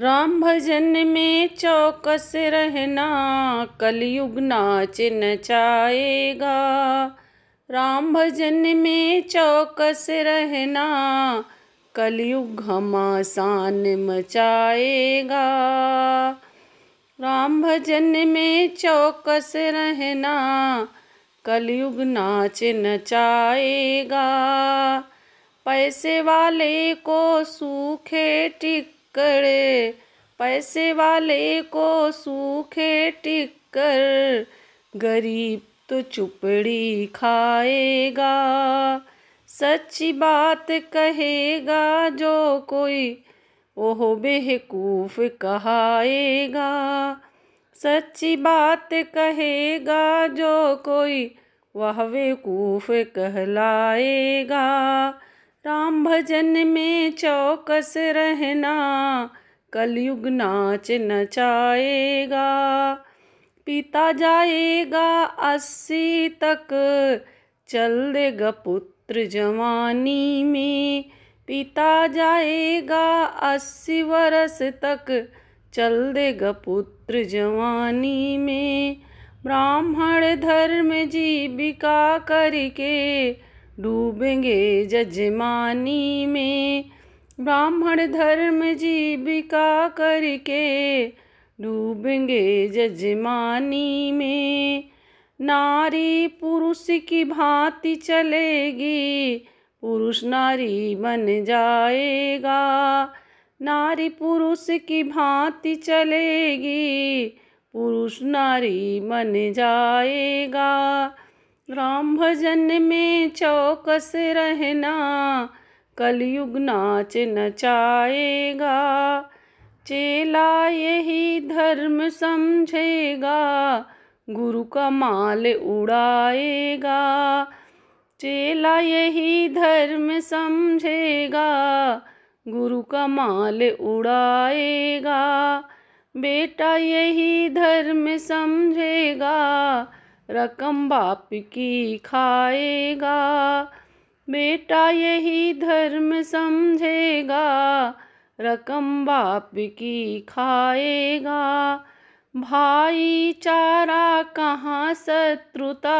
राम भजन में चौकस रहना कलयुग नाच न चाएगा राम भजन में चौकस रहना कलयुग घमासान मचाएगा राम भजन में चौकस रहना कलयुग नाच नचाएगा पैसे वाले को सूखे टिक टिक्कर पैसे वाले को सूखे टिक्कर गरीब तो चुपड़ी खाएगा सच्ची बात कहेगा जो कोई ओह बेवकूफ कहाएगा सच्ची बात कहेगा जो कोई वह बेवकूफ कहलाएगा राम भजन में चौकस रहना कलयुग नाच नचाएगा पिता जाएगा अस्सी तक चल देगा पुत्र जवानी में पिता जाएगा अस्सी वर्ष तक चल देगा पुत्र जवानी में ब्राह्मण धर्म जीविका करके डूबेंगे जजमानी में ब्राह्मण धर्म जीविका करके डूबेंगे जजमानी में नारी पुरुष की भांति चलेगी पुरुष नारी बन जाएगा नारी पुरुष की भांति चलेगी पुरुष नारी बन जाएगा राम भजन में चौकस रहना कलयुग नाच नचाएगा चेला यही धर्म समझेगा गुरु का माल उड़ाएगा चेला यही धर्म समझेगा गुरु का माल उड़ाएगा बेटा यही धर्म समझेगा रकम बाप की खाएगा बेटा यही धर्म समझेगा रकम बाप की खाएगा भाईचारा कहाँ शत्रुता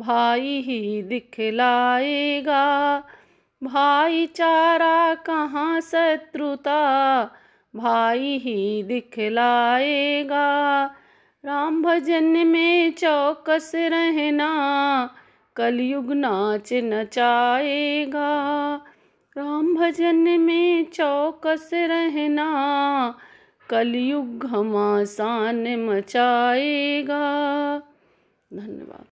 भाई ही दिखलाएगा भाईचारा कहाँ शत्रुता भाई ही दिखलाएगा राम भजन में चौकस रहना कलयुग नाच नचाएगा राम भजन में चौकस रहना कलयुग घमासान मचाएगा धन्यवाद